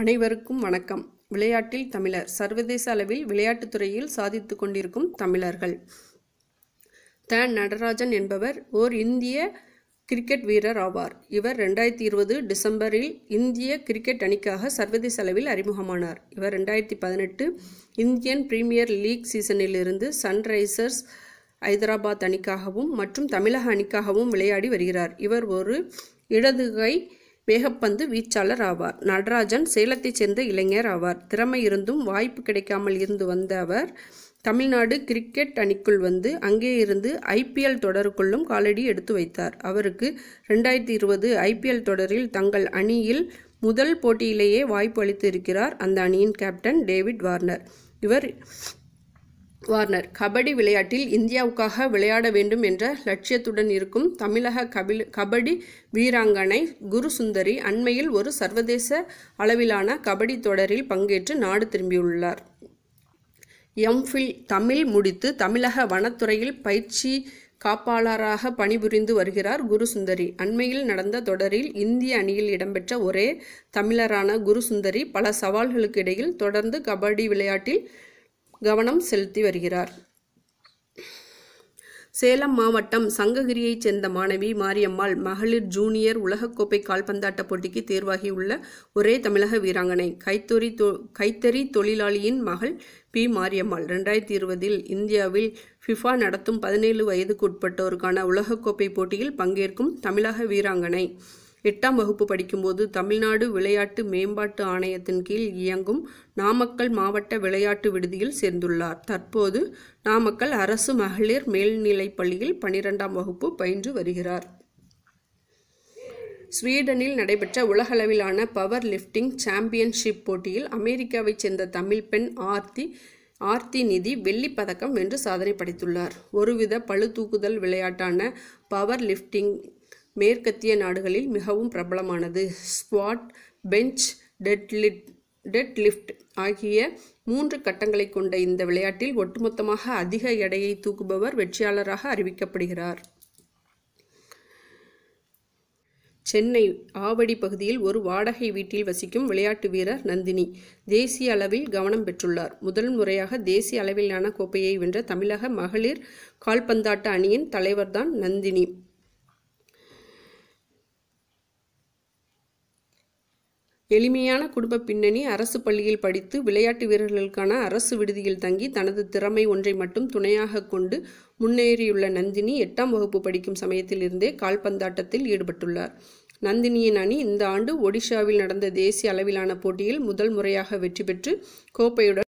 அனைவருக்கும் வணக்கம் விளையாட்டில் தமிழர் சர்வதேச அளவில் விளையாட்டுத் துறையில் சாதித்து கொண்டிருக்கும் தமிழர்கள் த நடராஜன் என்பவர் ஓர் இந்திய கிரிக்கெட் வீரர் ஆவார் இவர் ரெண்டாயிரத்தி இருபது டிசம்பரில் இந்திய கிரிக்கெட் அணிக்காக சர்வதேச அளவில் அறிமுகமானார் இவர் ரெண்டாயிரத்தி பதினெட்டு இந்தியன் பிரீமியர் லீக் சீசனிலிருந்து சன்ரைசர்ஸ் ஐதராபாத் அணிக்காகவும் மற்றும் தமிழக அணிக்காகவும் விளையாடி வருகிறார் இவர் ஒரு இடதுகை வேகப்பந்து வீச்சாளர் ஆவார் நடராஜன் சேலத்தைச் சேர்ந்த இளைஞர் ஆவார் திறமை இருந்தும் வாய்ப்பு கிடைக்காமல் இருந்து வந்த அவர் தமிழ்நாடு கிரிக்கெட் அணிக்குள் வந்து அங்கே இருந்து ஐபிஎல் தொடருக்குள்ளும் காலடி எடுத்து வைத்தார் அவருக்கு ரெண்டாயிரத்தி இருபது ஐபிஎல் தொடரில் தங்கள் அணியில் முதல் போட்டியிலேயே வாய்ப்பு அளித்திருக்கிறார் அந்த அணியின் கேப்டன் டேவிட் வார்னர் இவர் வார்னர் கபடி விளையாட்டில் இந்தியாவுக்காக விளையாட வேண்டும் என்ற லட்சியத்துடன் இருக்கும் தமிழக கபில் கபடி வீராங்கனை குருசுந்தரி அண்மையில் ஒரு சர்வதேச அளவிலான கபடி தொடரில் பங்கேற்று நாடு திரும்பியுள்ளார் எம்ஃபில் தமிழ் முடித்து தமிழக வனத்துறையில் பயிற்சி காப்பாளராக பணிபுரிந்து வருகிறார் குருசுந்தரி அண்மையில் நடந்த தொடரில் இந்திய அணியில் இடம்பெற்ற ஒரே தமிழரான குருசுந்தரி பல சவால்களுக்கு இடையில் தொடர்ந்து கபடி விளையாட்டில் கவனம் செலுத்தி வருகிறார் சேலம் மாவட்டம் சங்ககிரியைச் சேர்ந்த மாணவி மாரியம்மாள் மகளிர் ஜூனியர் உலகக்கோப்பை கால்பந்தாட்ட போட்டிக்கு தேர்வாகியுள்ள ஒரே தமிழக வீராங்கனை கைத்தொறி கைத்தறி தொழிலாளியின் மகள் பி மாரியம்மாள் ரெண்டாயிரத்தி இருபதில் இந்தியாவில் ஃபிஃபா நடத்தும் பதினேழு வயதுக்குட்பட்டோருக்கான உலகக்கோப்பை போட்டியில் பங்கேற்கும் தமிழக வீராங்கனை எட்டாம் வகுப்பு படிக்கும்போது தமிழ்நாடு விளையாட்டு மேம்பாட்டு ஆணையத்தின் கீழ் இயங்கும் நாமக்கல் மாவட்ட விளையாட்டு விடுதியில் சேர்ந்துள்ளார் தற்போது நாமக்கல் அரசு மகளிர் மேல்நிலைப் பள்ளியில் பனிரெண்டாம் வகுப்பு பயின்று வருகிறார் ஸ்வீடனில் நடைபெற்ற உலகளவிலான பவர் லிஃப்டிங் சாம்பியன்ஷிப் போட்டியில் அமெரிக்காவைச் சேர்ந்த தமிழ் பெண் ஆர்த்தி ஆர்த்தி நிதி வெள்ளிப் பதக்கம் வென்று சாதனை படைத்துள்ளார் ஒருவித பழு தூக்குதல் விளையாட்டான பவர் லிஃப்டிங் மேற்கத்திய நாடுகளில் மிகவும் பிரபலமானது ஸ்குவாட் பெஞ்ச் டெட் லிஃப்ட் ஆகிய மூன்று கட்டங்களை கொண்ட இந்த விளையாட்டில் ஒட்டுமொத்தமாக அதிக எடையை தூக்குபவர் வெற்றியாளராக அறிவிக்கப்படுகிறார் சென்னை ஆவடி பகுதியில் ஒரு வாடகை வீட்டில் வசிக்கும் விளையாட்டு வீரர் நந்தினி தேசிய அளவில் கவனம் பெற்றுள்ளார் முதல் முறையாக தேசிய அளவிலான கோப்பையை வென்ற தமிழக மகளிர் கால்பந்தாட்ட அணியின் தலைவர்தான் நந்தினி எளிமையான குடும்ப பின்னணி அரசு பள்ளியில் படித்து விளையாட்டு வீரர்களுக்கான அரசு விடுதியில் தங்கி தனது திறமை ஒன்றை மட்டும் துணையாக கொண்டு முன்னேறியுள்ள நந்தினி எட்டாம் வகுப்பு படிக்கும் சமயத்திலிருந்தே கால்பந்தாட்டத்தில் ஈடுபட்டுள்ளார் நந்தினியின் அணி இந்த ஆண்டு ஒடிஷாவில் நடந்த தேசிய அளவிலான போட்டியில் முதல் முறையாக வெற்றி பெற்று கோப்பையுடன்